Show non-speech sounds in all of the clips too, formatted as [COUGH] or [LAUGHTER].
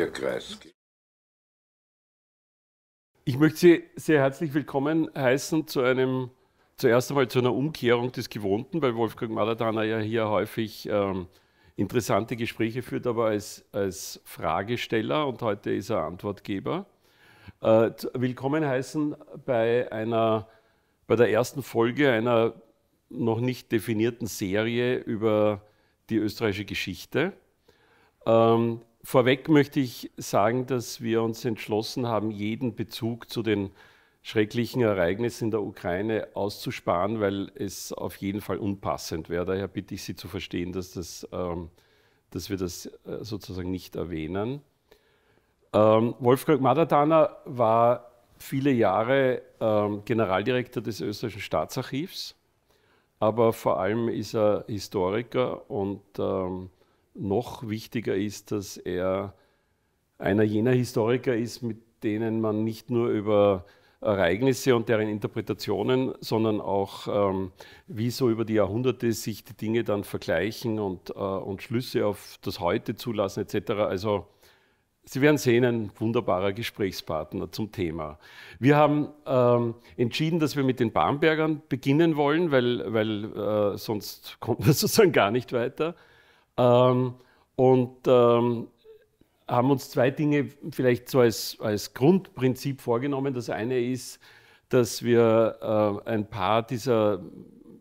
Tierkreis geht. Ich möchte Sie sehr herzlich willkommen heißen zu einem, zuerst einmal zu einer Umkehrung des Gewohnten, weil Wolfgang Maladana ja hier häufig ähm, interessante Gespräche führt, aber als, als Fragesteller und heute ist er Antwortgeber. Äh, willkommen heißen bei einer, bei der ersten Folge einer noch nicht definierten Serie über die österreichische Geschichte. Ähm, Vorweg möchte ich sagen, dass wir uns entschlossen haben, jeden Bezug zu den schrecklichen Ereignissen in der Ukraine auszusparen, weil es auf jeden Fall unpassend wäre. Daher bitte ich Sie zu verstehen, dass, das, ähm, dass wir das äh, sozusagen nicht erwähnen. Ähm, Wolfgang Madatana war viele Jahre ähm, Generaldirektor des österreichischen Staatsarchivs, aber vor allem ist er Historiker und ähm, noch wichtiger ist, dass er einer jener Historiker ist, mit denen man nicht nur über Ereignisse und deren Interpretationen, sondern auch, ähm, wie so über die Jahrhunderte sich die Dinge dann vergleichen und, äh, und Schlüsse auf das Heute zulassen etc. Also Sie werden sehen, ein wunderbarer Gesprächspartner zum Thema. Wir haben ähm, entschieden, dass wir mit den Bambergern beginnen wollen, weil, weil äh, sonst kommt man [LAUGHS] sozusagen gar nicht weiter. Ähm, und ähm, haben uns zwei Dinge vielleicht so als, als Grundprinzip vorgenommen. Das eine ist, dass wir äh, ein paar dieser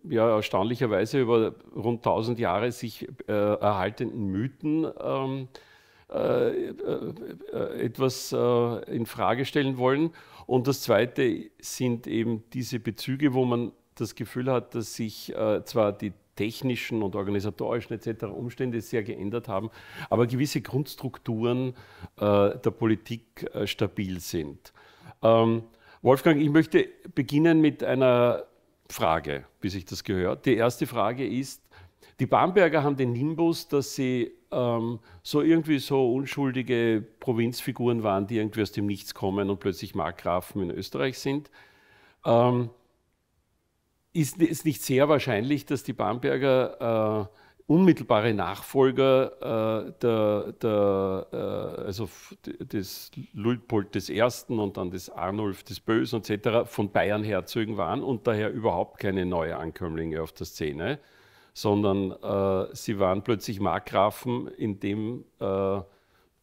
ja, erstaunlicherweise über rund 1000 Jahre sich äh, erhaltenden Mythen ähm, äh, äh etwas äh, in Frage stellen wollen. Und das zweite sind eben diese Bezüge, wo man das Gefühl hat, dass sich äh, zwar die technischen und organisatorischen etc. Umstände sehr geändert haben, aber gewisse Grundstrukturen äh, der Politik äh, stabil sind. Ähm, Wolfgang, ich möchte beginnen mit einer Frage, wie sich das gehört. Die erste Frage ist, die Bamberger haben den Nimbus, dass sie ähm, so irgendwie so unschuldige Provinzfiguren waren, die irgendwie aus dem Nichts kommen und plötzlich Markgrafen in Österreich sind. Ähm, ist es nicht sehr wahrscheinlich, dass die Bamberger äh, unmittelbare Nachfolger äh, der, der, äh, also des Luitpold I. und dann des Arnulf des Bösen etc. von Bayern-Herzögen waren und daher überhaupt keine neue Ankömmlinge auf der Szene, sondern äh, sie waren plötzlich Markgrafen in dem äh,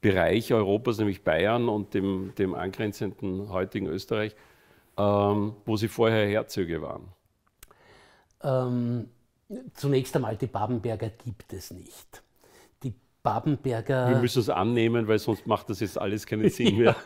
Bereich Europas, nämlich Bayern und dem, dem angrenzenden heutigen Österreich, ähm, wo sie vorher Herzöge waren. Ähm, zunächst einmal, die Babenberger gibt es nicht. Die Babenberger. Wir müssen es annehmen, weil sonst macht das jetzt alles keinen Sinn [LAUGHS] mehr.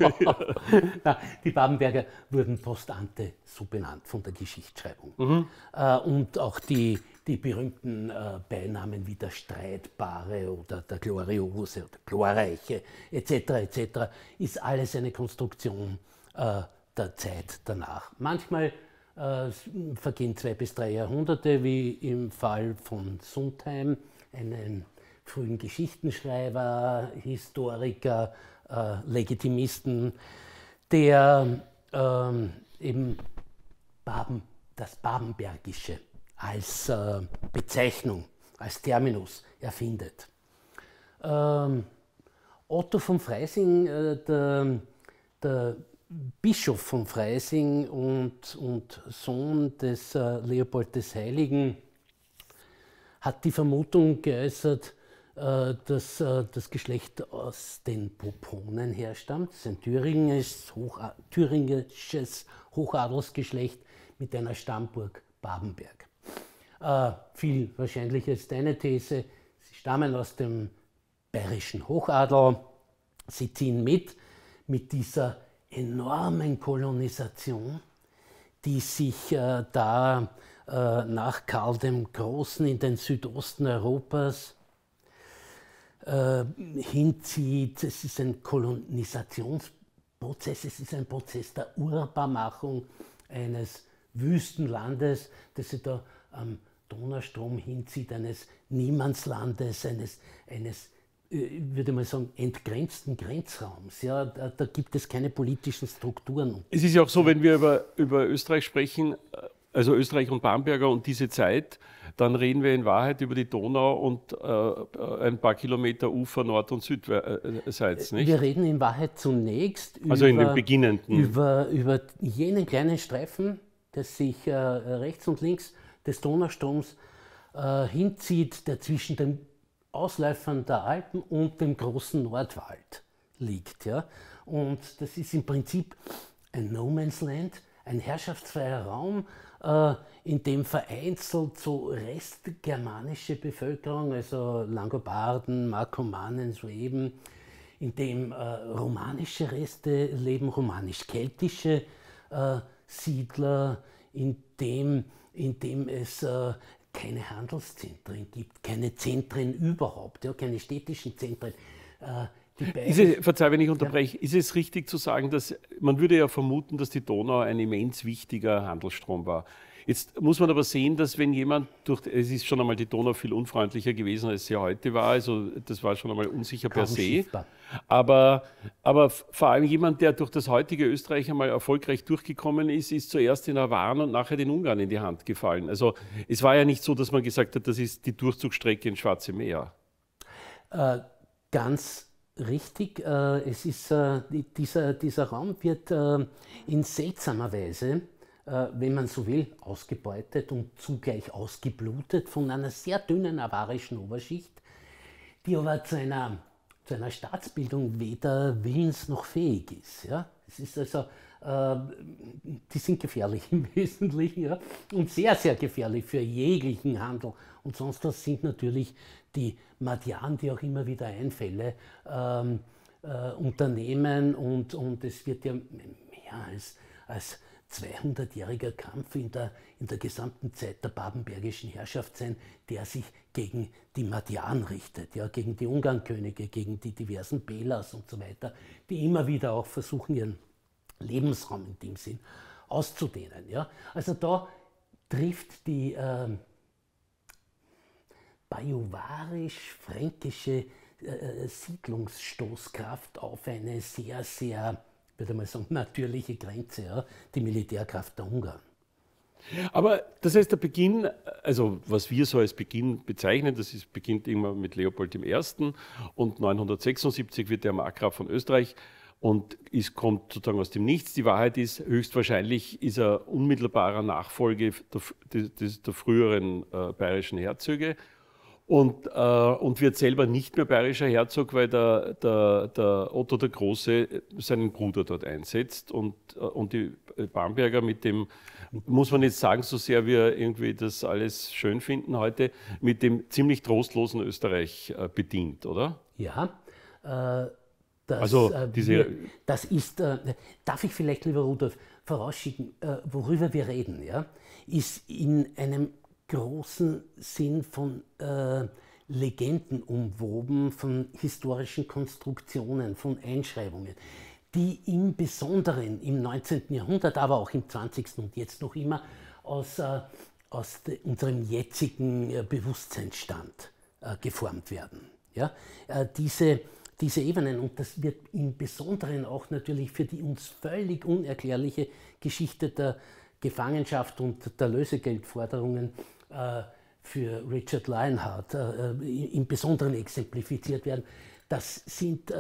[LAUGHS] Nein, die Babenberger wurden post ante so benannt von der Geschichtsschreibung. Mhm. Äh, und auch die, die berühmten äh, Beinamen wie der Streitbare oder der Gloriose oder Glorreiche etc. etc. ist alles eine Konstruktion äh, der Zeit danach. Manchmal äh, es vergehen zwei bis drei Jahrhunderte, wie im Fall von Sundheim, einem frühen Geschichtenschreiber, Historiker, äh, Legitimisten, der ähm, eben Baben, das Babenbergische als äh, Bezeichnung, als Terminus erfindet. Ähm, Otto von Freising, äh, der, der Bischof von Freising und, und Sohn des äh, Leopold des Heiligen, hat die Vermutung geäußert, äh, dass äh, das Geschlecht aus den Poponen herstammt. Das ist ein thüringisches, Hoch, thüringisches Hochadelsgeschlecht mit einer Stammburg Babenberg. Äh, viel wahrscheinlicher ist deine These, sie stammen aus dem bayerischen Hochadel, sie ziehen mit mit dieser enormen Kolonisation, die sich äh, da äh, nach Karl dem Großen in den Südosten Europas äh, hinzieht. Es ist ein Kolonisationsprozess, es ist ein Prozess der Urbarmachung eines Wüstenlandes, das sich da am Donaustrom hinzieht, eines Niemandslandes, eines, eines ich äh, würde mal sagen, entgrenzten Grenzraums. Ja, da, da, gibt es keine politischen Strukturen. Es ist ja auch so, wenn wir über, über Österreich sprechen, äh, also Österreich und Bamberger und diese Zeit, dann reden wir in Wahrheit über die Donau und äh, äh ein paar Kilometer Ufer Nord- und Südseits, nicht? Wir reden in Wahrheit zunächst also über, über, über, jenen kleinen Streifen, der sich äh, rechts und links des Donaustroms äh, hinzieht, der zwischen den Ausläufern der Alpen und dem großen Nordwald liegt. Ja? Und das ist im Prinzip ein No Man's Land, ein herrschaftsfreier Raum, äh, in dem vereinzelt so restgermanische Bevölkerung, also Langobarden, Markomannen, Schweden, in dem äh, romanische Reste leben, romanisch-keltische äh, Siedler, in dem, in dem es äh, keine Handelszentren gibt, keine Zentren überhaupt, ja, keine städtischen Zentren. Äh, ist es, verzeih, wenn ich unterbreche, ja. ist es richtig zu sagen, dass man würde ja vermuten, dass die Donau ein immens wichtiger Handelsstrom war? Jetzt muss man aber sehen, dass wenn jemand durch, es ist schon einmal die Donau viel unfreundlicher gewesen, als sie heute war, also das war schon einmal unsicher per se. Aber, aber vor allem jemand, der durch das heutige Österreich einmal erfolgreich durchgekommen ist, ist zuerst in Awan und nachher den Ungarn in die Hand gefallen. Also es war ja nicht so, dass man gesagt hat, das ist die Durchzugsstrecke ins Schwarze Meer. Äh, ganz richtig. Äh, es ist, äh, dieser, dieser Raum wird äh, in seltsamer Weise äh, wenn man so will, ausgebeutet und zugleich ausgeblutet von einer sehr dünnen avarischen Oberschicht, die aber zu einer, zu einer Staatsbildung weder willens noch fähig ist. Ja? Es ist also, äh, die sind gefährlich [LAUGHS] im Wesentlichen ja? und sehr, sehr gefährlich für jeglichen Handel. Und sonst was sind natürlich die Madianen, die auch immer wieder Einfälle ähm, äh, unternehmen und, und es wird ja mehr als, als 200-jähriger Kampf in der, in der gesamten Zeit der babenbergischen Herrschaft sein, der sich gegen die Madian richtet, ja, gegen die Ungarnkönige, gegen die diversen Belas und so weiter, die immer wieder auch versuchen, ihren Lebensraum in dem Sinn auszudehnen. Ja. Also da trifft die ähm, äh, bajuwarisch-fränkische äh, Siedlungsstoßkraft auf eine sehr, sehr würde mal sagen, [LAUGHS] natürliche Grenze, ja, die Militärkraft der Ungarn. Aber das heißt, der Beginn, also was wir so als Beginn bezeichnen, das ist, beginnt immer mit Leopold I. und 976 wird er Markgraf von Österreich und es kommt sozusagen aus dem Nichts. Die Wahrheit ist, höchstwahrscheinlich ist er unmittelbarer Nachfolge der, der, der früheren äh, bayerischen Herzöge und, äh, und wird selber nicht mehr bayerischer Herzog, weil der, der, der Otto der Große seinen Bruder dort einsetzt und, äh, und die Bamberger mit dem, muss man jetzt sagen, so sehr wir irgendwie das alles schön finden heute, mit dem ziemlich trostlosen Österreich äh, bedient, oder? Ja. Äh, das, also äh, diese wir, das ist, äh, darf ich vielleicht, lieber Rudolf, vorausschicken, worüber wir reden, ja, ist in einem großen Sinn von äh, Legenden umwoben, von historischen Konstruktionen, von Einschreibungen, die im Besonderen im 19. Jahrhundert, aber auch im 20. und jetzt noch immer aus, äh, aus unserem jetzigen äh, Bewusstseinsstand äh, geformt werden. Ja? Äh, diese, diese Ebenen und das wird im Besonderen auch natürlich für die uns völlig unerklärliche Geschichte der Gefangenschaft und der Lösegeldforderungen äh, für Richard Lionheart äh, äh, im Besonderen exemplifiziert werden, das sind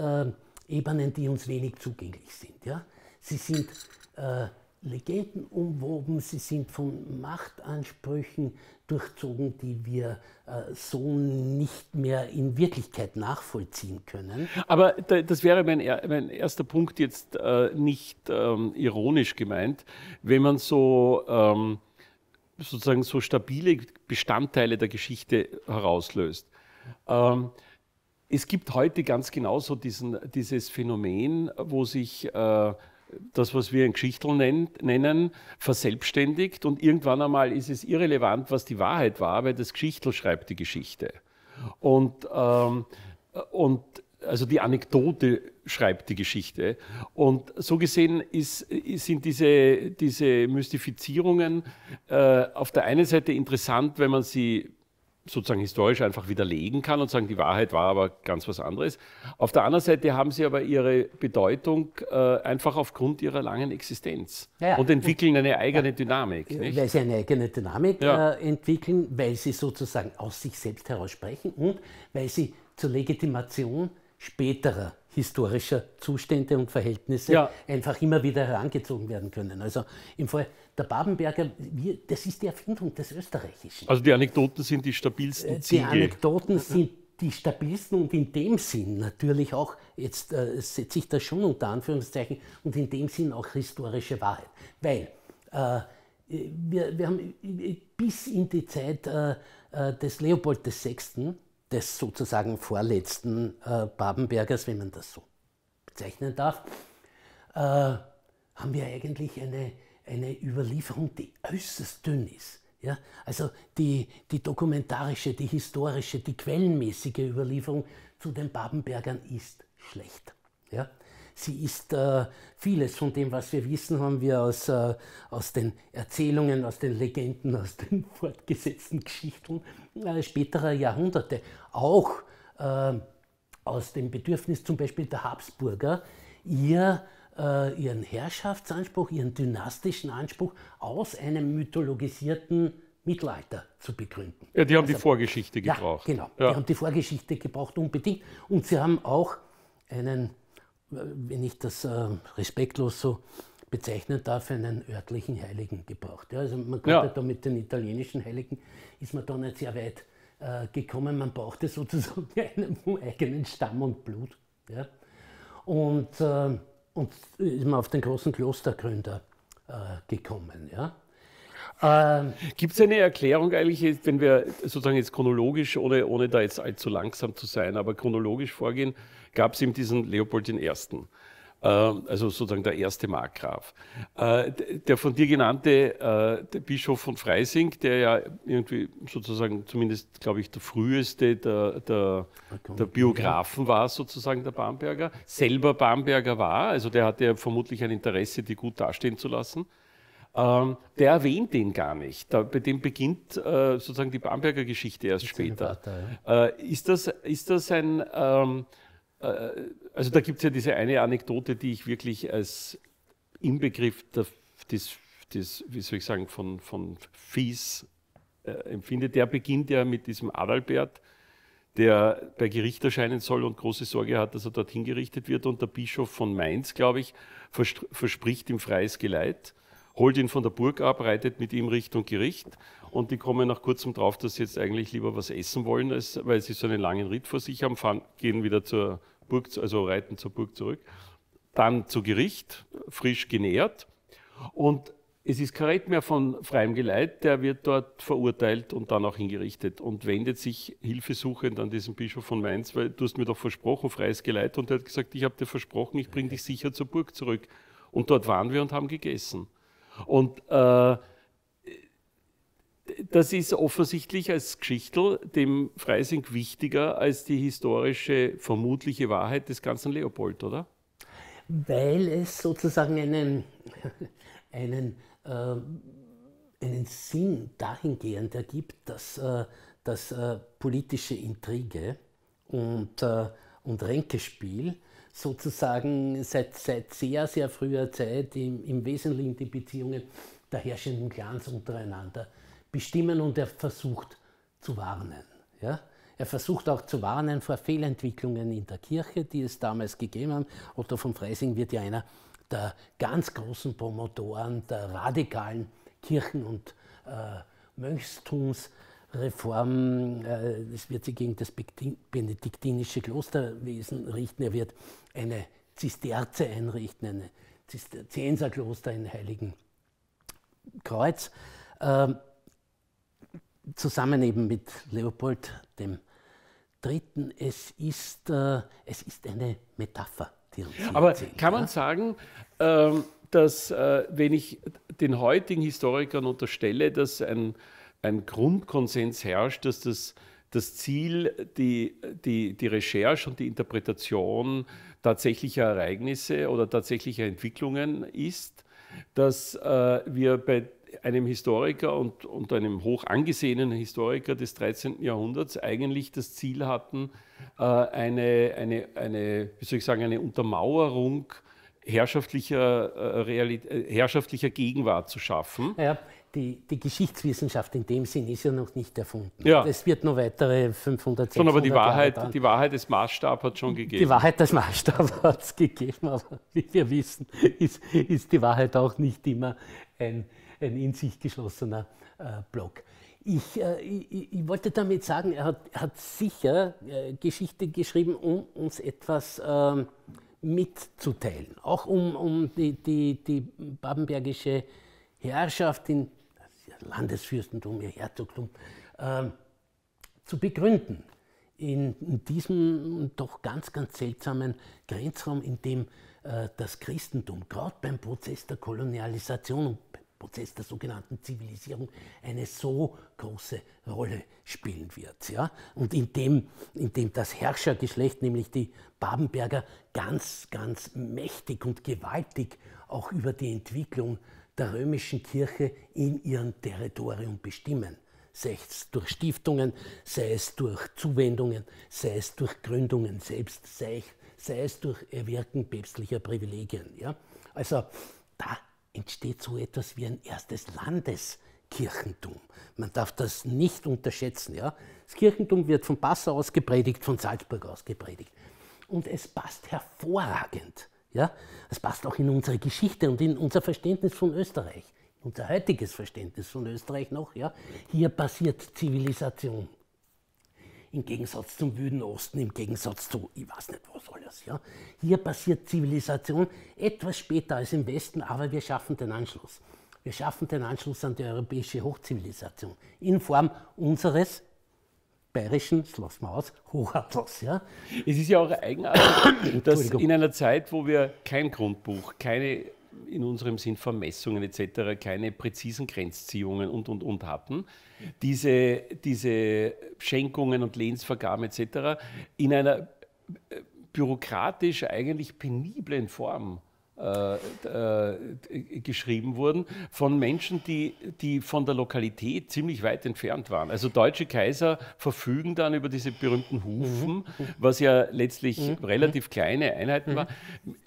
Ebenen, die uns wenig zugänglich sind. Sie sind Legenden umwoben, sie sind von Machtansprüchen durchzogen, die wir äh, so nicht mehr in Wirklichkeit nachvollziehen können. Aber das wäre mein, mein erster Punkt jetzt äh, nicht ähm, ironisch gemeint. Wenn man so ähm, sozusagen so stabile Bestandteile der Geschichte herauslöst. Ähm, es gibt heute ganz genauso diesen, dieses Phänomen, wo sich äh, das, was wir ein Geschichtel nennen, verselbstständigt und irgendwann einmal ist es irrelevant, was die Wahrheit war, weil das Geschichtel schreibt die Geschichte. Und, ähm, und also die Anekdote schreibt die Geschichte. Und so gesehen ist, sind diese, diese Mystifizierungen äh, auf der einen Seite interessant, wenn man sie sozusagen historisch einfach widerlegen kann und sagen, die Wahrheit war aber ganz was anderes. Auf der anderen Seite haben sie aber ihre Bedeutung äh, einfach aufgrund ihrer langen Existenz ja, und entwickeln eine eigene ja, Dynamik. Nicht? Weil sie eine eigene Dynamik ja. äh, entwickeln, weil sie sozusagen aus sich selbst heraus sprechen und weil sie zur Legitimation äh, späterer historischer Zustände und Verhältnisse ja. einfach immer wieder herangezogen werden können. Also im Fall der Babenberger, wir, das ist die Erfindung des Österreichischen. Also die Anekdoten sind die stabilsten Ziele. Äh, die Anekdoten sind die stabilsten und in dem Sinn natürlich auch, jetzt äh, setze ich das schon unter Anführungszeichen, und in dem Sinn auch historische Wahrheit. Weil äh, wir, wir, haben äh, bis in die Zeit äh, äh des Leopold VI des sozusagen vorletzten äh, Babenbergers, wenn man das so bezeichnen darf, äh, haben wir eigentlich eine, eine Überlieferung, die äußerst dünn ist. Ja? Also die, die dokumentarische, die historische, die quellenmäßige Überlieferung zu den Babenbergern ist schlecht. Ja? Sie ist äh, vieles von dem, was wir wissen, haben wir aus, äh, aus den Erzählungen, aus den Legenden, aus den [LAUGHS] fortgesetzten Geschichten äh, späterer Jahrhunderte. Auch äh, aus dem Bedürfnis zum Beispiel der Habsburger, ihr, äh, ihren Herrschaftsanspruch, ihren dynastischen Anspruch aus einem mythologisierten Mittelalter zu begründen. Ja, die haben also, genau. die Vorgeschichte gebraucht. Ja, genau. Ja. Die haben die Vorgeschichte gebraucht unbedingt. Und sie haben auch einen wenn ich das äh, respektlos so bezeichnen darf, einen örtlichen Heiligen gebraucht. Ja, also man konnte ja. da mit den italienischen Heiligen, ist man da nicht sehr weit äh, gekommen. Man brauchte sozusagen [LAUGHS] einen eigenen Stamm und Blut. Ja. Und, äh, und ist man auf den großen Klostergründer äh, gekommen. Ja. Ähm, Gibt es eine Erklärung eigentlich, wenn wir sozusagen jetzt chronologisch, ohne, ohne da jetzt allzu langsam zu sein, aber chronologisch vorgehen, gab es eben diesen Leopold I., äh, also sozusagen der erste Markgraf. Äh, der von dir genannte äh, Bischof von Freising, der ja irgendwie sozusagen zumindest, glaube ich, der früheste der, der, der Biografen war, sozusagen der Bamberger, selber Bamberger war, also der hatte ja vermutlich ein Interesse, die gut dastehen zu lassen. Ähm, der erwähnt den gar nicht. Da, bei dem beginnt äh, sozusagen die Bamberger Geschichte erst das später. Vater, ja. äh, ist, das, ist das ein, ähm, äh, also da gibt es ja diese eine Anekdote, die ich wirklich als Inbegriff der, des, des, wie soll ich sagen, von, von Fies äh, empfinde. Der beginnt ja mit diesem Adalbert, der bei Gericht erscheinen soll und große Sorge hat, dass er dort hingerichtet wird. Und der Bischof von Mainz, glaube ich, verspricht ihm freies Geleit holt ihn von der Burg ab, reitet mit ihm Richtung Gericht und die kommen nach kurzem drauf, dass sie jetzt eigentlich lieber was essen wollen, als, weil sie so einen langen Ritt vor sich haben, fahren, gehen wieder zur Burg, also reiten zur Burg zurück, dann zu Gericht, frisch genährt und es ist kein mehr von freiem Geleit, der wird dort verurteilt und dann auch hingerichtet und wendet sich hilfesuchend an diesen Bischof von Mainz, weil du hast mir doch versprochen, freies Geleit und er hat gesagt, ich habe dir versprochen, ich bringe dich sicher zur Burg zurück. Und dort waren wir und haben gegessen. Und äh, das ist offensichtlich als Geschichte dem Freising wichtiger als die historische vermutliche Wahrheit des ganzen Leopold, oder? Weil es sozusagen einen, [LAUGHS] einen, äh, einen Sinn dahingehend ergibt, dass, äh, dass äh, politische Intrige und, äh, und Ränkespiel sozusagen seit, seit sehr, sehr früher Zeit im, im Wesentlichen die Beziehungen der herrschenden Clans untereinander bestimmen und er versucht zu warnen. Ja? Er versucht auch zu warnen vor Fehlentwicklungen in der Kirche, die es damals gegeben haben. Otto von Freising wird ja einer der ganz großen Promotoren der radikalen Kirchen- und äh, Mönchstumsreform. Äh, es wird sich gegen das benediktinische Klosterwesen richten. Er wird eine Zisterze einrichten, ein Zisterzienserkloster in Heiligen Kreuz, äh, zusammen eben mit Leopold dem Dritten. Es ist, äh, es ist eine Metapher. Die uns Aber erzählen, kann man ja? sagen, ähm, dass äh, wenn ich den heutigen Historikern unterstelle, dass ein, ein Grundkonsens herrscht, dass das das Ziel, die, die, die Recherche und die Interpretation tatsächlicher Ereignisse oder tatsächlicher Entwicklungen ist, dass äh, wir bei einem Historiker und, und einem hoch angesehenen Historiker des 13. Jahrhunderts eigentlich das Ziel hatten, äh, eine, eine, eine, wie soll ich sagen, eine Untermauerung herrschaftlicher, äh, äh herrschaftlicher Gegenwart zu schaffen. Ja, die, die, Geschichtswissenschaft in dem Sinn ist ja noch nicht erfunden. Ja. Es wird noch weitere 500, 600 Sondern aber die Wahrheit, Jahre die Wahrheit des Maßstabs hat schon gegeben. Die Wahrheit des Maßstabs [LAUGHS] hat es gegeben, aber wie wir wissen, ist, ist die Wahrheit auch nicht immer ein, ein in sich geschlossener äh, Block. Ich, äh, ich, ich, wollte damit sagen, er hat, hat sicher äh, Geschichte geschrieben, um uns etwas ähm, mitzuteilen, auch um, um die, die, die babenbergische Herrschaft in Landesfürstentum, ihr Herzogtum, äh, zu begründen. In, in, diesem doch ganz, ganz seltsamen Grenzraum, in dem äh, das Christentum gerade beim Prozess der Kolonialisation und Prozess der sogenannten Zivilisierung eine so große Rolle spielen wird. Ja? Und in dem das Herrschergeschlecht, nämlich die Babenberger, ganz, ganz mächtig und gewaltig auch über die Entwicklung äh, der römischen Kirche in ihrem Territorium bestimmen. Sei es durch Stiftungen, sei es durch Zuwendungen, sei es durch Gründungen selbst, sei, sei es durch Erwirken päpstlicher Privilegien. Ja? Also da entsteht so etwas wie ein erstes Landeskirchentum. Man darf das nicht unterschätzen. Ja? Das Kirchentum wird von Passau aus gepredigt, von Salzburg aus gepredigt. Und es passt hervorragend ja? Das passt auch in unsere Geschichte und in unser Verständnis von Österreich, unser heutiges Verständnis von Österreich noch. Ja? Hier passiert Zivilisation. Im Gegensatz zum wüden Osten, im Gegensatz zu, ich weiß nicht was alles. Ja? Hier passiert Zivilisation etwas später als im Westen, aber wir schaffen den Anschluss. Wir schaffen den Anschluss an die europäische Hochzivilisation in Form unseres bayerischen Schloss Maus Hochadels. Ja? Es ist ja auch eigenartig, [COUGHS] dass in einer Zeit, wo wir kein Grundbuch, keine in unserem Sinn Vermessungen etc., keine präzisen Grenzziehungen und, und, und hatten, diese, diese Schenkungen und Lehnsvergaben etc. in einer äh, bürokratisch eigentlich peniblen Form äh, äh, geschrieben wurden, von Menschen, die, die von der Lokalität ziemlich weit entfernt waren. Also deutsche Kaiser verfügen dann über diese berühmten Hufen, mhm. Mhm. was ja letztlich mhm. mhm. relativ kleine Einheiten mhm. war.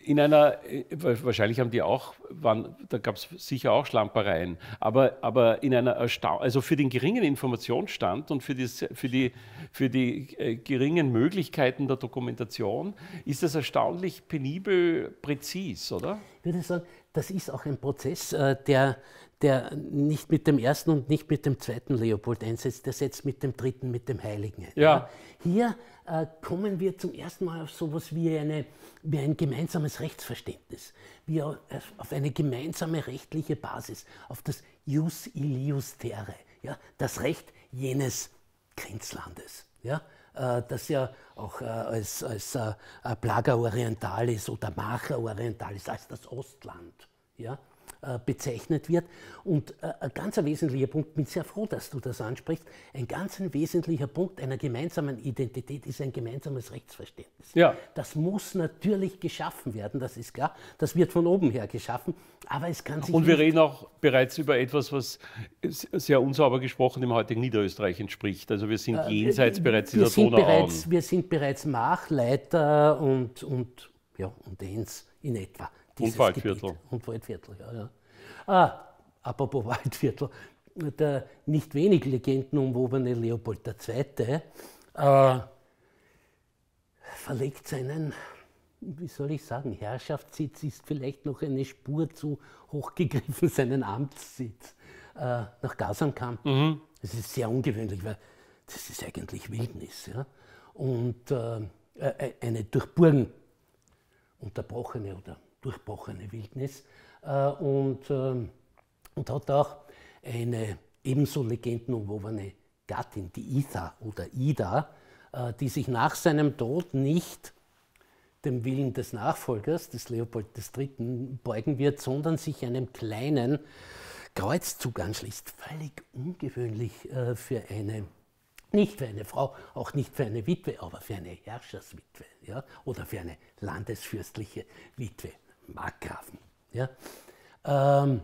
In einer, äh, wahrscheinlich haben die auch, waren, da gab es sicher auch Schlampereien, aber, aber in einer Erstau also für den geringen Informationsstand und für die, für die, für die äh, geringen Möglichkeiten der Dokumentation ist das erstaunlich penibel präzis. Oder? oder? Ich würde sagen, das ist auch ein Prozess, äh, der, der nicht mit dem ersten und nicht mit dem zweiten Leopold einsetzt, der setzt mit dem dritten, mit dem Heiligen ein. Ja. Hier äh, kommen wir zum ersten Mal auf so etwas wie, wie ein gemeinsames Rechtsverständnis, wie auf, auf eine gemeinsame rechtliche Basis, auf das Jus Ilius Terre, ja, das Recht jenes Grenzlandes. Ja? Äh, das ja auch äh, als, als äh, Plaga Orientalis oder Macha Orientalis, als das Ostland. Ja? Äh, bezeichnet wird. Und äh, ein ganz wesentlicher Punkt, ich bin sehr froh, dass du das ansprichst, ein ganz wesentlicher Punkt einer gemeinsamen Identität ist ein gemeinsames Rechtsverständnis. Ja. Das muss natürlich geschaffen werden, das ist klar. Das wird von oben her geschaffen, aber es kann sich. Und wir reden auch bereits über etwas, was sehr unsauber gesprochen im heutigen Niederösterreich entspricht. Also wir sind äh, jenseits äh, bereits dieser Donauauen. Wir sind bereits Machleiter und, und, ja, und eins in etwa dieses Waldviertel. Gebiet. Und Waldviertel, ja. ja. Ah, apropos [LAUGHS] Waldviertel, der nicht wenig legendenumwobene Leopold II. Äh, verlegt seinen, wie soll ich sagen, Herrschaftssitz ist vielleicht noch eine Spur zu hochgegriffen, [LAUGHS] seinen Amtssitz äh, nach Gasamkamp. Mhm. Das ist sehr ungewöhnlich, weil das ist eigentlich Wildnis. Ja? Und äh, e-, eine durch Burgen unterbrochene oder durchbrochene Wildnis äh, und, äh, und hat auch eine ebenso legendenumwobene Gattin, die Itha oder Ida, äh, die sich nach seinem Tod nicht dem Willen des Nachfolgers, des Leopold III., beugen wird, sondern sich einem kleinen Kreuzzug anschließt. Völlig ungewöhnlich äh, für eine nicht für eine Frau, auch nicht für eine Witwe, aber für eine Herrscherswitwe ja, oder für eine landesfürstliche Witwe. Markgrafen. Ja? Ähm,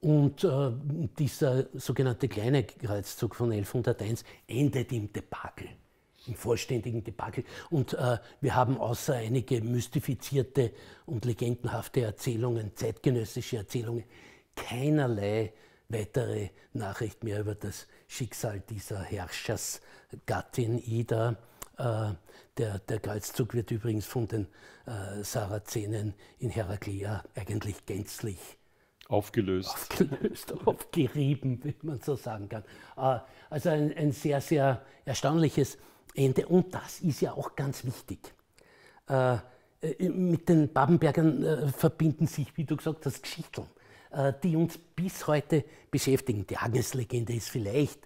und äh, dieser sogenannte kleine Kreuzzug von 1101 endet im Debakel, im vollständigen Debakel. Und äh, wir haben außer einige mystifizierte und legendenhafte Erzählungen, zeitgenössische Erzählungen, keinerlei weitere Nachricht mehr über das Schicksal dieser Herrschersgattin Ida äh, der, der Kreuzzug wird übrigens von den äh, Sarazenen in Heraklea eigentlich gänzlich Aufgelöst. Aufgelöst, [LAUGHS] aufgerieben, wie man so sagen kann. Äh, also ein, ein, sehr, sehr erstaunliches Ende. Und das ist ja auch ganz wichtig. Mit den Babenbergern verbinden sich, wie du gesagt hast, Geschichten, die uns bis heute beschäftigen. Die Agnes-Legende ist vielleicht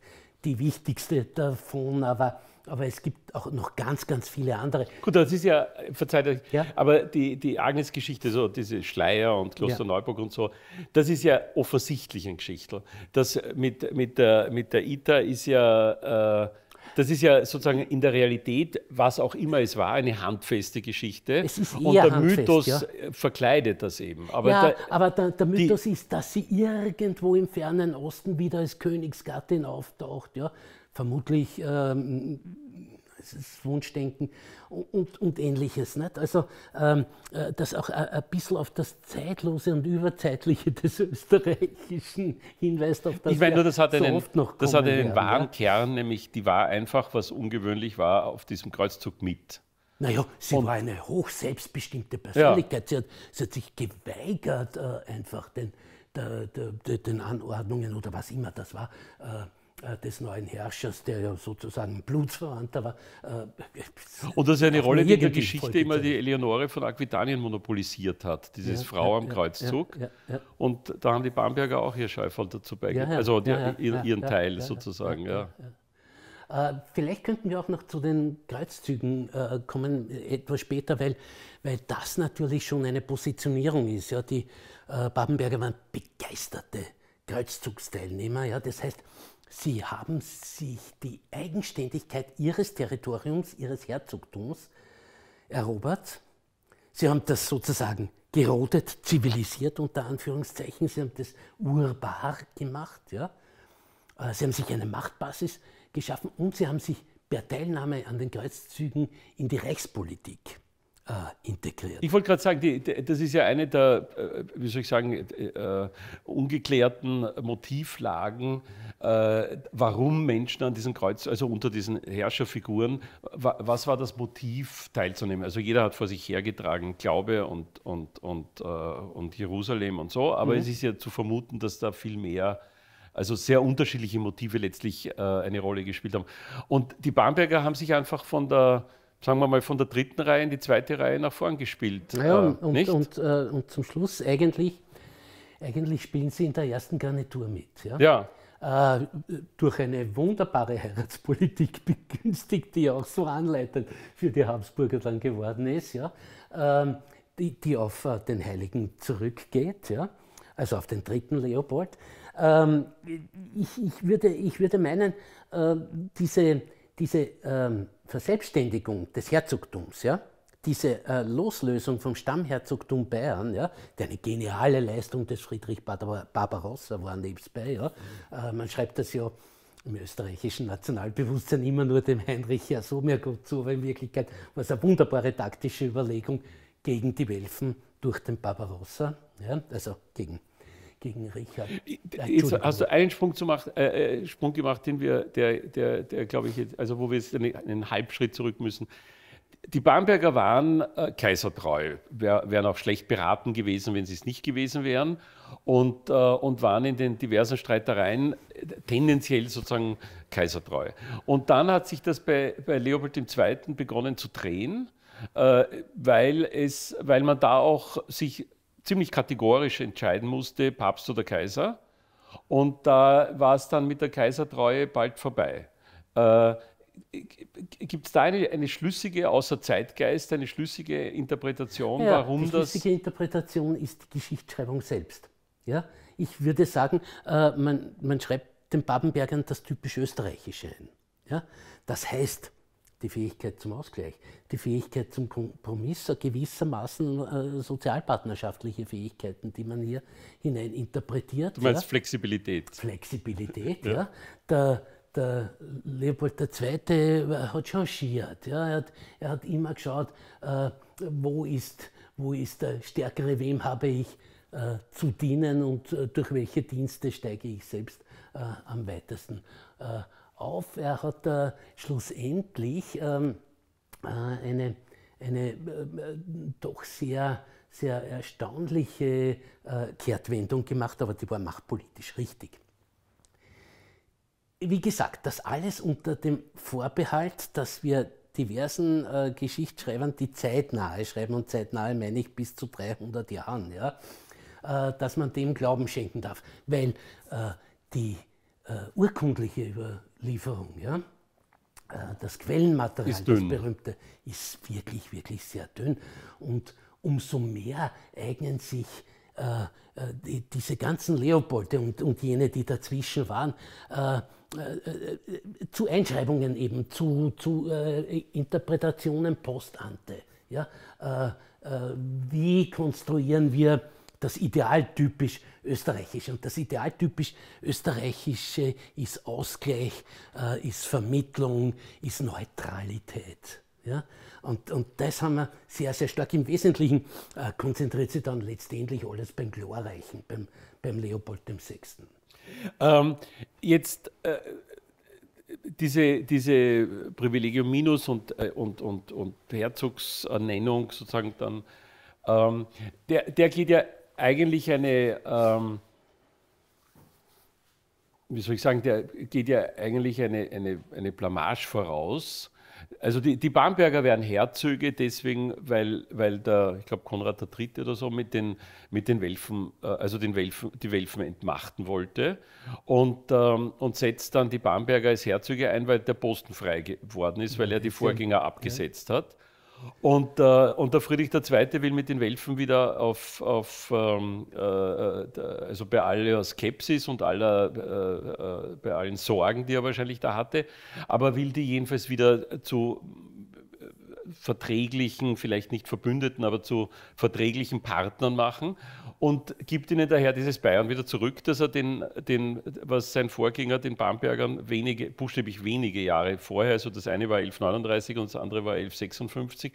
die wichtigste davon, aber aber es gibt auch noch ganz, ganz viele andere. Gut, das ist ja, verzeiht, ja? aber die, die Agnes-Geschichte, so diese Schleier und Klosterneuburg ja. und so, das ist ja offensichtlich ein Geschichtel. Das mit, mit, der, mit der ITA ist ja... Äh, das ist ja sozusagen in der Realität, was auch immer es war, eine handfeste Geschichte. Es ist eher Und der handfest, Mythos ja. verkleidet das eben. Aber, ja, der, aber der, der Mythos ist, dass sie irgendwo im fernen Osten wieder als Königsgattin auftaucht. Ja? vermutlich ähm, es ist Wunschdenken und, und ähnliches. Nicht? Also, ähm, äh, dass auch äh, ein bisschen auf das Zeitlose und Überzeitliche [LAUGHS] des Österreichischen hinweist, auf das ich meine, nur, das hat so einen, oft noch Das hat einen werden, wahren ja? Kern, nämlich die war einfach, was ungewöhnlich war, auf diesem Kreuzzug mit. Naja, sie und war eine hoch selbstbestimmte Persönlichkeit. Ja. Sie, hat, sie, hat, sich geweigert, äh, einfach den, der, der, den Anordnungen oder was immer das war, äh, äh, des neuen Herrschers, der ja sozusagen Blutsverwandter war. Äh, Und das ist eine Rolle, die in der Geschichte immer die Eleonore von Aquitanien monopolisiert hat, dieses ja, Frau ja, am Kreuzzug. Ja, Und da haben die Bamberger auch ihr Scheifel dazu beigetragen, also der, ihren Teil sozusagen. Vielleicht könnten wir auch noch zu den Kreuzzügen äh, kommen, etwas später, weil, weil das natürlich schon eine Positionierung ist. Ja? Die äh, Babenberger waren begeisterte Kreuzzugsteilnehmer. Ja? Das heißt, Sie haben sich die Eigenständigkeit Ihres Territoriums, Ihres Herzogtums erobert. Sie haben das sozusagen gerodet, zivilisiert unter Anführungszeichen. Sie haben das urbar gemacht. Ja? Äh, sie haben sich eine Machtbasis geschaffen und Sie haben sich per Teilnahme an den Kreuzzügen in die Reichspolitik äh, integriert. Ich wollte gerade sagen, die, die, das ist ja eine der, äh, wie soll ich sagen, äh, ungeklärten Motivlagen, äh, warum Menschen an diesem Kreuz, also unter diesen Herrscherfiguren, wa, was war das Motiv teilzunehmen? Also jeder hat vor sich hergetragen Glaube und, und, und, äh, und Jerusalem und so, aber mhm. es ist ja zu vermuten, dass da viel mehr also sehr unterschiedliche Motive letztlich äh, eine Rolle gespielt haben. Und die Bamberger haben sich einfach von der, sagen wir mal, von der dritten Reihe in die zweite Reihe nach vorn gespielt. Ja, äh, und, und, äh, und, zum Schluss eigentlich, eigentlich spielen sie in der ersten Garnitur mit. Ja. ja. Äh, durch eine wunderbare Heiratspolitik [LAUGHS] begünstigt, die auch so anleitend für die Habsburger dann geworden ist, ja, ähm, die, die, auf äh, den Heiligen zurückgeht, ja, also auf den dritten Leopold. Ähm, ich, ich, würde, ich würde meinen, äh, diese, diese ähm, Verselbstständigung des Herzogtums, ja, diese äh, Loslösung vom Stammherzogtum Bayern, ja, die eine geniale Leistung des Friedrich Bar Barbarossa war nebenbei. Ja. Äh, man schreibt das ja im österreichischen Nationalbewusstsein immer nur dem Heinrich ja so mehr gut zu, aber in Wirklichkeit war es eine wunderbare taktische Überlegung gegen die Welfen durch den Barbarossa, ja, also gegen gegen Richard. Jetzt hast du einen Sprung, gemacht, äh, äh, Sprung gemacht, den wir, der, der, der glaube ich, jetzt, also wo wir jetzt einen, einen Halbschritt zurück müssen. Die Bamberger waren äh, kaisertreu, wär, wären auch schlecht beraten gewesen, wenn sie es nicht gewesen wären und, äh, und waren in den diversen Streitereien äh, tendenziell sozusagen kaisertreu. Und dann hat sich das bei, bei Leopold II. begonnen zu drehen, äh, weil, es, weil man da auch sich ziemlich kategorisch entscheiden musste, Papst oder Kaiser. Und da war es dann mit der Kaisertreue bald vorbei. Äh, Gibt es da eine, eine, schlüssige, außer Zeitgeist, eine schlüssige Interpretation, ja, warum das... Die schlüssige das Interpretation ist die Geschichtsschreibung selbst. Ja? Ich würde sagen, äh, man, man schreibt den Babenbergern das typisch Österreichische ein. Ja? Das heißt, die Fähigkeit zum Ausgleich, die Fähigkeit zum Kompromiss, gewissermaßen äh, sozialpartnerschaftliche Fähigkeiten, die man hier hinein interpretiert. Du meinst ja. Flexibilität. Flexibilität, ja. ja. Der, der Leopold II. Äh, hat changiert. Ja. Er, hat, er hat immer geschaut, äh, wo, ist, wo ist der Stärkere, wem habe ich äh, zu dienen und äh, durch welche Dienste steige ich selbst äh, am weitesten auf. Er hat äh, schlussendlich ähm, äh, eine, eine äh, doch sehr, sehr erstaunliche äh, Kehrtwendung gemacht, aber die war machtpolitisch richtig. Wie gesagt, das alles unter dem Vorbehalt, dass wir diversen äh, Geschichtsschreibern, die zeitnahe schreiben, und zeitnahe meine ich bis zu 300 Jahren, ja, äh, dass man dem Glauben schenken darf. Weil äh, die äh, urkundliche Über Lieferung. Ja? Äh, das Quellenmaterial, das berühmte, ist wirklich, wirklich sehr dünn. Und umso mehr eignen sich äh, äh, die, diese ganzen Leopolde und, und, jene, die dazwischen waren, äh, äh, äh zu Einschreibungen eben, zu, zu Interpretationen post ante. Ja? wie konstruieren wir das idealtypisch österreichische. Und das idealtypisch österreichische ist Ausgleich, äh, ist Vermittlung, ist Neutralität. Ja? Und, und das haben wir sehr, sehr stark. Im Wesentlichen äh, konzentriert sich dann letztendlich alles beim Glorreichen, beim, beim Leopold VI. Ähm, jetzt äh, diese, diese Privilegium Minus und, äh, und, und, und Herzogsernennung sozusagen dann, ähm, der, der geht ja eigentlich eine, ähm, wie soll ich sagen, der geht ja eigentlich eine, eine, eine Blamage voraus. Also die, die Bamberger wären Herzöge deswegen, weil, weil der, ich glaube, Konrad III. oder so mit den, mit den Welfen, äh, also den Welfen, die Welfen entmachten wollte und, ähm, und setzt dann die Bamberger als Herzöge ein, weil der Posten frei geworden ist, weil er die Vorgänger abgesetzt hat. Und, äh, und der Friedrich II. will mit den Welfen wieder auf, auf ähm, äh, äh also bei aller Skepsis und aller, äh, äh, bei allen Sorgen, die er wahrscheinlich da hatte, aber will die jedenfalls wieder zu äh, verträglichen, vielleicht nicht Verbündeten, aber zu verträglichen Partnern machen und gibt ihnen daher dieses Bayern wieder zurück, dass er den, den was sein Vorgänger, den Bambergern, wenige, buchstäblich wenige Jahre vorher, also das eine war 1139 und das andere war 1156,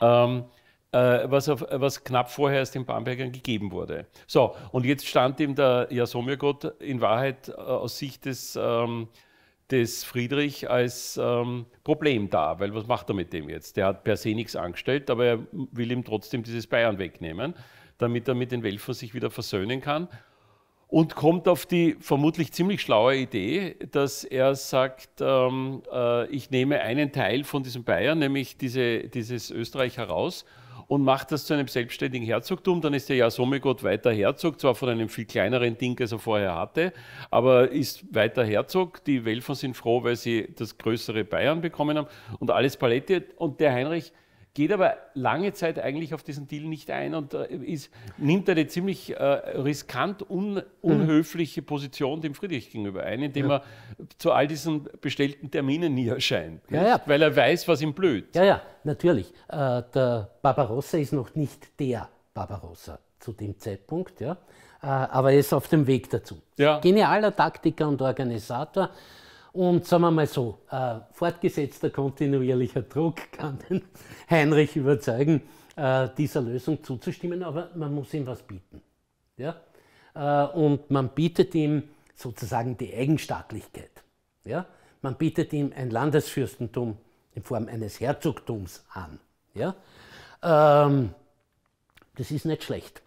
ähm, äh, was, auf, was, knapp vorher erst den Bambergern gegeben wurde. So, und jetzt stand ihm der Jasomirgott in Wahrheit äh, aus Sicht des, ähm, des Friedrich als ähm, Problem da, weil was macht er mit dem jetzt? Der hat per se nichts angestellt, aber er will ihm trotzdem dieses Bayern wegnehmen damit er mit den Welfern sich wieder versöhnen kann. Und kommt auf die vermutlich ziemlich schlaue Idee, dass er sagt, ähm, äh, ich nehme einen Teil von diesem Bayern, nämlich diese, dieses Österreich heraus und mache das zu einem selbstständigen Herzogtum, dann ist er ja Sommegott weiter Herzog, zwar von einem viel kleineren Ding, als er vorher hatte, aber ist weiter Herzog. Die Welfen sind froh, weil sie das größere Bayern bekommen haben und alles Palette. Und der Heinrich geht aber lange Zeit eigentlich auf diesen Deal nicht ein und äh, ist, nimmt eine ziemlich äh, riskant un, unhöfliche Position dem Friedrich gegenüber ein, indem ja. er zu all diesen bestellten Terminen nie erscheint, ja, ja. weil er weiß, was ihm blöd. Ja, ja, natürlich. Äh, der Barbarossa ist noch nicht der Barbarossa zu dem Zeitpunkt, ja. Äh, aber er ist auf dem Weg dazu. Genialer Taktiker und Organisator. Und sagen wir mal so, äh, fortgesetzter kontinuierlicher Druck [LAUGHS] kann den Heinrich überzeugen, äh, dieser Lösung zuzustimmen, aber man muss ihm was bieten. Ja? Äh, und man bietet ihm sozusagen die Eigenstaatlichkeit. Ja? Man bietet ihm ein Landesfürstentum in Form eines Herzogtums an. Ja? Ähm, das ist nicht schlecht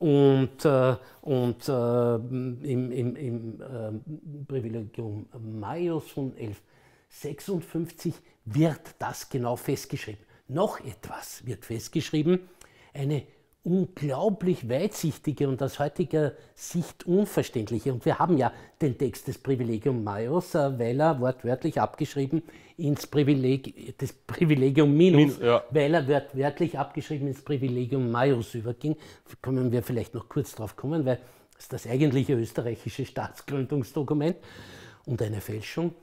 und, äh, und äh, im, im, im äh, Privilegium Maius von 1156 wird das genau festgeschrieben. Noch etwas wird festgeschrieben, eine unglaublich weitsichtige und aus heutiger Sicht unverständliche. Und wir haben ja den Text des Privilegium Maius, äh, weil er wortwörtlich abgeschrieben ins Privileg, das Privilegium Minus, Min, ja. weil er wortwörtlich abgeschrieben ins Privilegium Maius überging. Können wir vielleicht noch kurz drauf kommen, weil das ist das eigentliche österreichische Staatsgründungsdokument und eine Fälschung.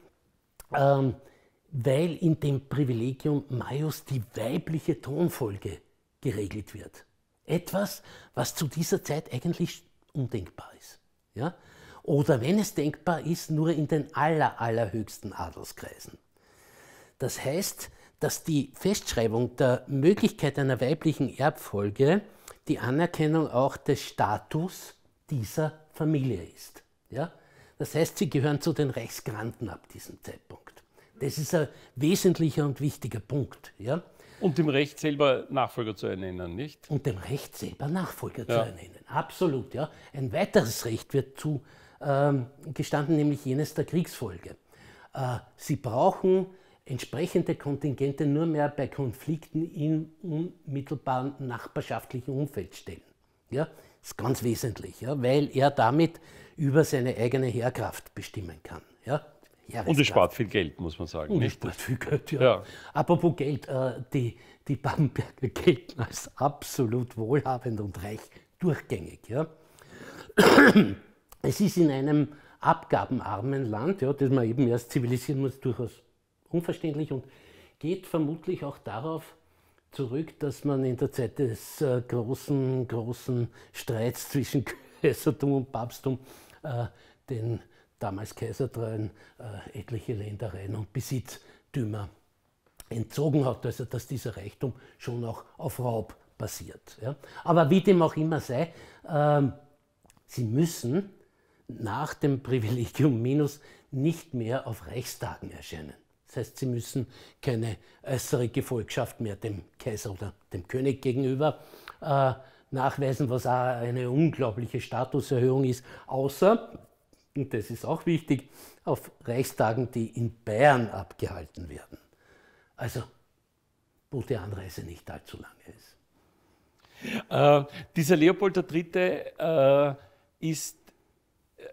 Ähm, weil in dem Privilegium Maius die weibliche Tonfolge geregelt wird. Etwas, was zu dieser Zeit eigentlich undenkbar ist. Ja? Oder wenn es denkbar ist, nur in den aller, allerhöchsten Adelskreisen. Das heißt, dass die Festschreibung der Möglichkeit einer weiblichen Erbfolge die Anerkennung auch des Status dieser Familie ist. Ja? Das heißt, sie gehören zu den Reichsgranden ab diesem Zeitpunkt. Das ist ein wesentlicher und wichtiger Punkt. Ja? Und dem Recht selber Nachfolger zu ernennen, nicht? Und dem Recht selber Nachfolger ja. zu ernennen, absolut. Ja. Ein weiteres Recht wird zugestanden, ähm, nämlich jenes der Kriegsfolge. Äh, sie brauchen entsprechende Kontingente nur mehr bei Konflikten im unmittelbaren nachbarschaftlichen Umfeld stellen. Ja. Das ist ganz wesentlich, ja, weil er damit über seine eigene Herkraft bestimmen kann. Ja. Ja, und es spart viel Geld, muss man sagen. Und es spart viel Geld, ja. ja. Apropos Geld, äh, die, die Babenberger [LAUGHS] gelten als absolut wohlhabend und reich durchgängig. Ja. Es ist in einem abgabenarmen Land, ja, das man eben erst zivilisieren muss, durchaus unverständlich und geht vermutlich auch darauf zurück, dass man in der Zeit des äh, großen, großen Streits zwischen [LAUGHS] Kaisertum und Papsttum äh, den damals Kaisertreuen, äh, etliche Ländereien und Besitztümer entzogen hat, also dass dieser Reichtum schon auch auf Raub basiert. Ja. Aber wie dem auch immer sei, äh, sie müssen nach dem Privilegium Minus nicht mehr auf Reichstagen erscheinen. Das heißt, sie müssen keine äußere Gefolgschaft mehr dem Kaiser oder dem König gegenüber äh, nachweisen, was auch eine unglaubliche Statuserhöhung ist, außer und das ist auch wichtig, auf Reichstagen, die in Bayern abgehalten werden. Also, wo die Anreise nicht allzu lange ist. Äh, dieser Leopold III. Äh, ist,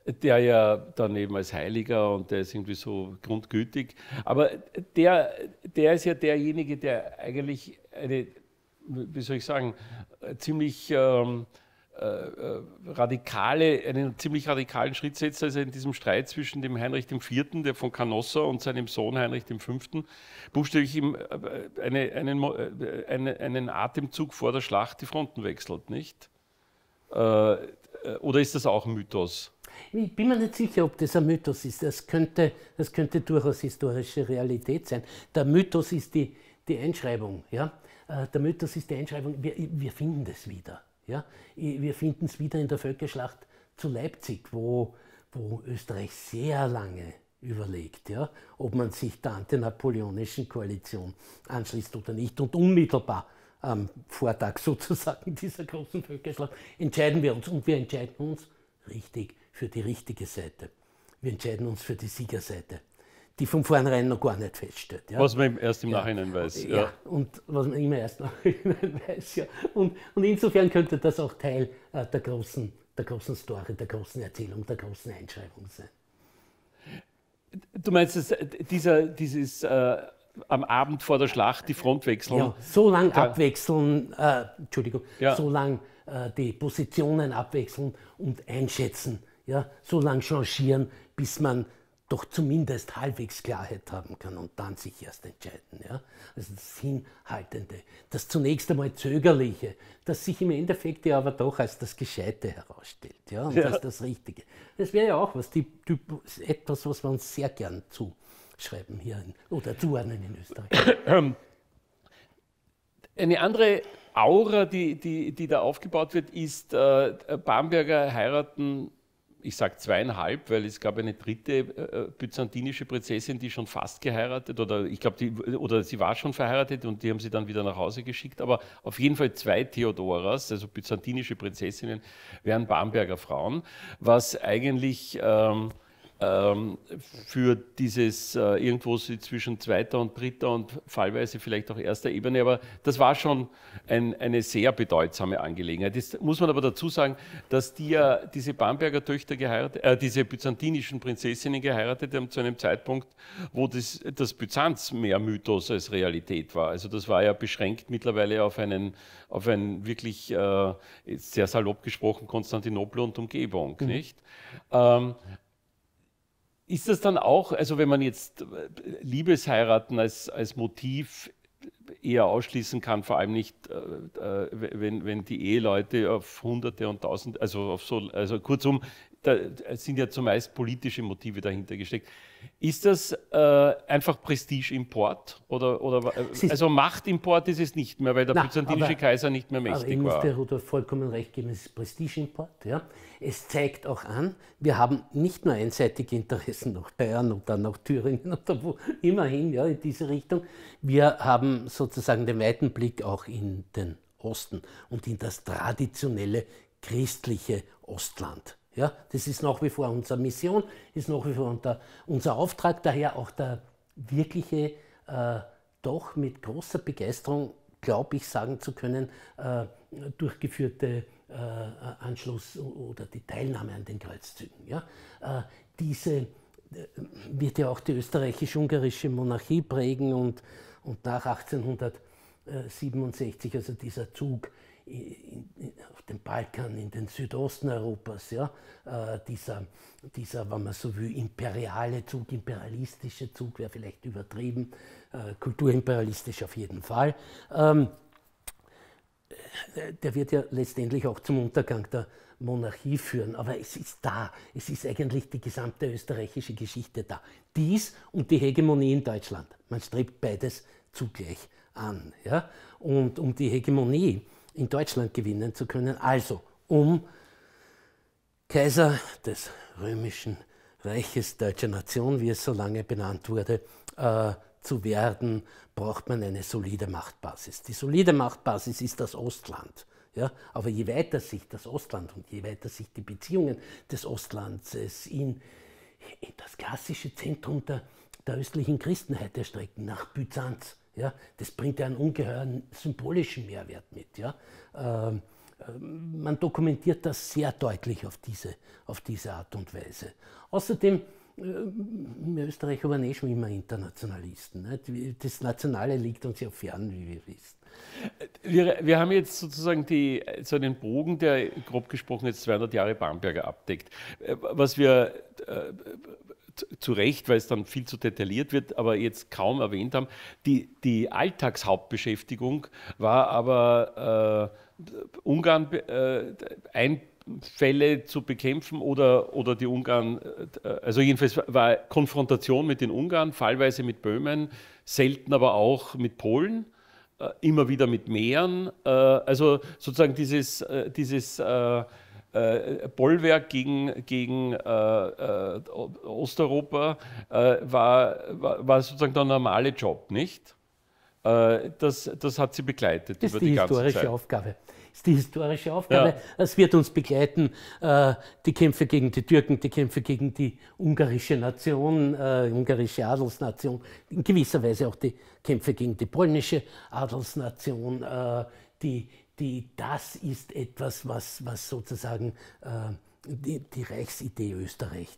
äh, der ja dann eben als Heiliger und der ist irgendwie so grundgültig, aber der, der ist ja derjenige, der eigentlich eine, wie soll ich sagen, ziemlich. Ähm, äh, äh, radikale, einen ziemlich radikalen Schritt setzt, also in diesem Streit zwischen dem Heinrich IV., der von Canossa, und seinem Sohn Heinrich V. buchstäblich ihm äh, eine, einen, äh, eine, einen Atemzug vor der Schlacht die Fronten wechselt, nicht? Äh, oder ist das auch ein Mythos? Ich bin mir nicht sicher, ob das ein Mythos ist. Das könnte, das könnte durchaus historische Realität sein. Der Mythos ist die, die Einschreibung. Ja? Der Mythos ist die Einschreibung, wir, wir finden das wieder. Ja? Wir finden es wieder in der Völkerschlacht zu Leipzig, wo, wo Österreich sehr lange überlegt, ja, ob man sich der antinapoleonischen Koalition anschließt oder nicht. Und unmittelbar am Vortag [LAUGHS] sozusagen dieser großen Völkerschlacht entscheiden wir uns. Und wir entscheiden uns richtig für die richtige Seite. Wir entscheiden uns für die Siegerseite die von vornherein noch gar nicht feststeht. Ja. Was man erst im Nachhinein weiß. Ja. ja. und was man immer erst im Nachhinein [LAUGHS] weiß. Ja. Und, und insofern könnte das auch Teil äh, der, großen, der großen Story, der großen Erzählung, der großen Einschreibung sein. Du meinst, dass dieser, dieses äh, am Abend vor der Schlacht die Front wechseln? Ja, so lange abwechseln, äh, Entschuldigung, so lang äh, die Positionen abwechseln und einschätzen, ja, so lange changieren, bis man doch zumindest halbwegs Klarheit haben kann und dann sich erst entscheiden. Ja? Also das Hinhaltende, das zunächst einmal Zögerliche, das sich im Endeffekt ja aber doch als das Gescheite herausstellt ja? und ja. als das Richtige. Das wäre ja auch was, die, die, etwas, was wir uns sehr gern zuschreiben hier in, oder zuordnen in Österreich. [CLEARS THROAT] Eine andere Aura, die, die, die da aufgebaut wird, ist äh, Bamberger heiraten ich sage zweieinhalb, weil es gab eine dritte äh, äh, byzantinische Prinzessin, die schon fast geheiratet oder ich glaube, die oder sie war schon verheiratet und die haben sie dann wieder nach Hause geschickt. Aber auf jeden Fall zwei Theodoras, also byzantinische Prinzessinnen, wären Bamberger Frauen, was eigentlich ähm, ähm, für dieses äh, irgendwo zwischen zweiter und dritter und fallweise vielleicht auch erster Ebene. Aber das war schon ein, eine sehr bedeutsame Angelegenheit. Das muss man aber dazu sagen, dass die ja diese Bamberger Töchter geheiratet, äh, diese byzantinischen Prinzessinnen geheiratet haben zu einem Zeitpunkt, wo das, das Byzanz mehr Mythos als Realität war. Also das war ja beschränkt mittlerweile auf einen, auf ein wirklich äh, sehr salopp gesprochen Konstantinopel und Umgebung, mhm. nicht? Ähm, ist das dann auch, also wenn man jetzt äh, Liebesheiraten als, als Motiv eher ausschließen kann, vor allem nicht, äh, äh wenn, wenn die Eheleute auf Hunderte und Tausend, also auf so, also kurzum, da äh, sind ja zumeist politische Motive dahinter gesteckt. Ist das äh, einfach Prestigeimport? Oder, oder, äh, also Machtimport ist es nicht mehr, weil der byzantinische Kaiser nicht mehr mächtig aber ich war. Ich muss der Rudolf vollkommen recht geben, es ist Prestigeimport. Ja. Es zeigt auch an, wir haben nicht nur einseitige Interessen nach Bayern und dann nach Thüringen [LAUGHS] oder wo immerhin ja, in diese Richtung. Wir haben sozusagen den weiten Blick auch in den Osten und in das traditionelle christliche Ostland. Ja, das ist nach wie vor unsere Mission, ist nach wie vor unter, unser Auftrag, daher auch der wirkliche, äh, doch mit großer Begeisterung, glaube ich, sagen zu können, äh, durchgeführte äh, Anschluss oder die Teilnahme an den Kreuzzügen. Ja? Äh, diese äh, wird ja auch die österreichisch-ungarische Monarchie prägen und, und nach 1867, also dieser Zug in, in, auf dem Balkan, in den Südosten Europas, ja, äh, dieser, dieser, wenn man so will, imperiale Zug, imperialistische Zug, wäre vielleicht übertrieben, äh, kulturimperialistisch auf jeden Fall, ähm, der wird ja letztendlich auch zum Untergang der Monarchie führen. Aber es ist da, es ist eigentlich die gesamte österreichische Geschichte da. Dies und die Hegemonie in Deutschland. Man strebt beides zugleich an. Ja? Und um die Hegemonie in Deutschland gewinnen zu können. Also, um Kaiser des römischen Reiches, deutscher Nation, wie es so lange benannt wurde, äh, zu werden, braucht man eine solide Machtbasis. Die solide Machtbasis ist das Ostland. Ja? Aber je weiter sich das Ostland und je weiter sich die Beziehungen des Ostlands in, in das klassische Zentrum der, der östlichen Christenheit erstrecken, nach Byzanz, ja, das bringt einen ungeheuren symbolischen Mehrwert mit. Ja. Ähm, ähm, man dokumentiert das sehr deutlich auf diese, auf diese Art und Weise. Außerdem, ähm, wir Österreicher waren eh schon immer Internationalisten. Ne? Das Nationale liegt uns ja fern, wie wir wissen. Wir, wir haben jetzt sozusagen die, so einen Bogen, der grob gesprochen jetzt 200 Jahre Bamberger abdeckt. Äh, was wir äh, zu Recht, weil es dann viel zu detailliert wird, aber jetzt kaum erwähnt haben. Die, die Alltagshauptbeschäftigung war aber äh, Ungarn äh, ein Fälle zu bekämpfen oder, oder die Ungarn, äh, also jedenfalls war Konfrontation mit den Ungarn, fallweise mit Böhmen, selten aber auch mit Polen, äh, immer wieder mit Meeren. Äh, also sozusagen dieses, dieses äh, Bollwerk gegen, gegen äh, äh, Osteuropa äh, war, war, war, sozusagen der normale Job, nicht? Äh, das, das hat sie begleitet das über die, die ganze Zeit. Das ist die historische Aufgabe ist die historische Aufgabe. Es ja. wird uns begleiten, äh, die Kämpfe gegen die Türken, die Kämpfe gegen die ungarische Nation, äh, ungarische Adelsnation, in gewisser Weise auch die Kämpfe gegen die polnische Adelsnation, äh, die die, das ist etwas, was, was sozusagen äh, die, die Reichsidee Österreich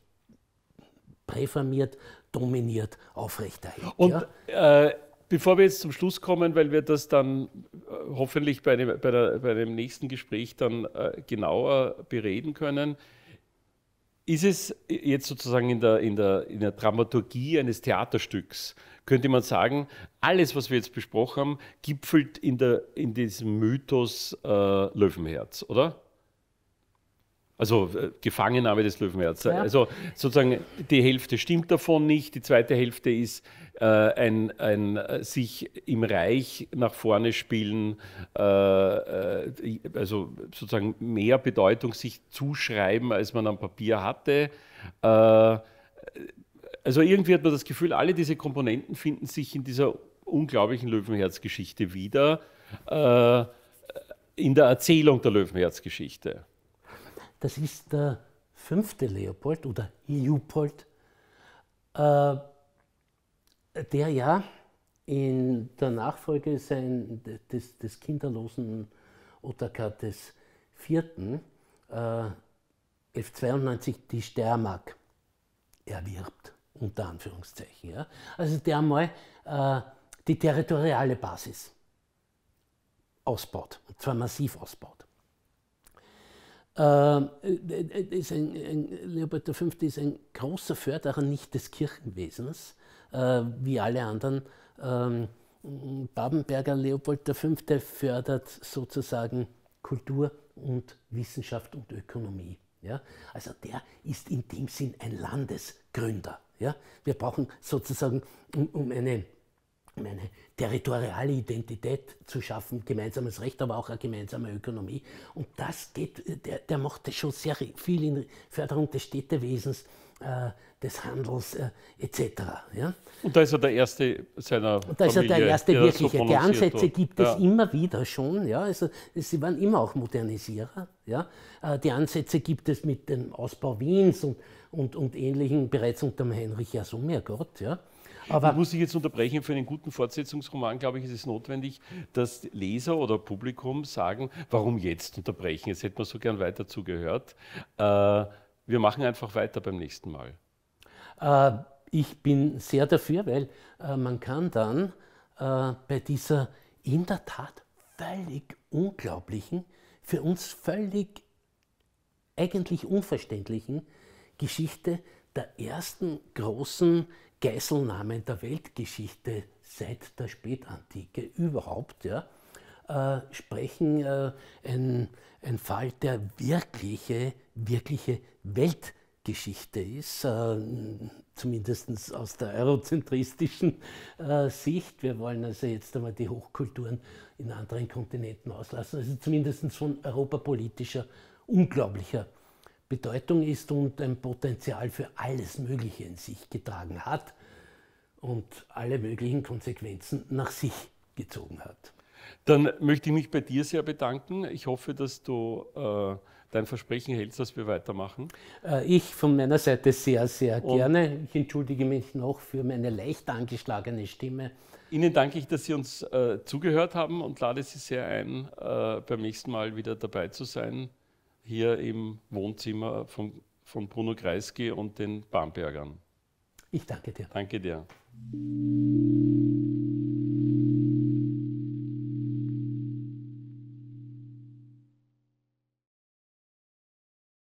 präfamiert, dominiert, aufrechterhält. Und ja? äh, bevor wir jetzt zum Schluss kommen, weil wir das dann äh, hoffentlich bei dem, bei, der, bei dem nächsten Gespräch dann äh, genauer bereden können, ist es jetzt sozusagen in der, in der, in der Dramaturgie eines Theaterstücks, könnte man sagen, alles, was wir jetzt besprochen haben, gipfelt in, der, in diesem Mythos äh, Löwenherz, oder? Also äh, Gefangennahme des Löwenherzens. Ja. Also sozusagen die Hälfte stimmt davon nicht, die zweite Hälfte ist äh, ein, ein äh, sich im Reich nach vorne spielen, äh, äh, also sozusagen mehr Bedeutung sich zuschreiben, als man am Papier hatte. Äh, also irgendwie hat man das Gefühl, alle diese Komponenten finden sich in dieser unglaublichen Löwenherzgeschichte wieder, äh, in der Erzählung der Löwenherzgeschichte. Das ist der fünfte Leopold oder Leopold, äh, der ja in der Nachfolge sein, des, des kinderlosen Otakar des Vierten, äh, 1192 die Steiermark erwirbt unter Anführungszeichen. Ja? Also der einmal äh, die territoriale Basis ausbaut, und zwar massiv ausbaut. Äh, äh, äh, äh ist ein, ein, Leopold V. ist ein großer Förderer nicht des Kirchenwesens, äh, wie alle anderen. Ähm, Babenberger Leopold V. fördert sozusagen Kultur und Wissenschaft und Ökonomie. Ja? Also der ist in dem Sinn ein Landesgründer. Ja? Wir brauchen sozusagen, um, um eine, um eine territoriale Identität zu schaffen, gemeinsames Recht, aber auch eine gemeinsame Ökonomie. Und das geht, äh, der, der macht das schon sehr viel in Förderung des Städtewesens äh, des Handels äh, etc. Ja? Und da ist er der erste seiner Und da ist er der erste wirkliche. So die Ansätze gibt ja. es immer wieder schon. Ja? Also, sie waren immer auch Modernisierer. Ja? Äh, die Ansätze gibt es mit dem Ausbau Wiens und, und, und Ähnlichem bereits unter dem Heinrich Jasomergott. Ja? Aber ich muss ich jetzt unterbrechen, für einen guten Fortsetzungsroman, glaube ich, ist es notwendig, dass Leser oder Publikum sagen, warum jetzt unterbrechen? Jetzt hätte man so gern weiter zugehört. Äh, wir machen einfach weiter beim nächsten Mal? Äh, ich bin sehr dafür, weil äh, man kann dann äh, bei dieser in der Tat völlig unglaublichen, für uns völlig eigentlich unverständlichen Geschichte der ersten großen Geiselnahmen der Weltgeschichte seit der Spätantike überhaupt, ja, äh, sprechen äh, ein, ein Fall, der wirkliche wirkliche Weltgeschichte ist, äh, zumindest aus der eurozentristischen äh, Sicht. Wir wollen also jetzt einmal die Hochkulturen in anderen Kontinenten auslassen, also zumindest von europapolitischer unglaublicher Bedeutung ist und ein Potenzial für alles Mögliche in sich getragen hat und alle möglichen Konsequenzen nach sich gezogen hat. Dann möchte ich mich bei dir sehr bedanken. Ich hoffe, dass du äh dein Versprechen hältst, dass wir weitermachen? Äh, ich von meiner Seite sehr, sehr und gerne. Ich entschuldige mich noch für meine leicht angeschlagene Stimme. Ihnen danke ich, dass Sie uns äh, zugehört haben und lade Sie sehr ein, äh, beim nächsten Mal wieder dabei zu sein, hier im Wohnzimmer von, von Bruno Kreisky und den Bambergern. Ich danke dir. Danke dir.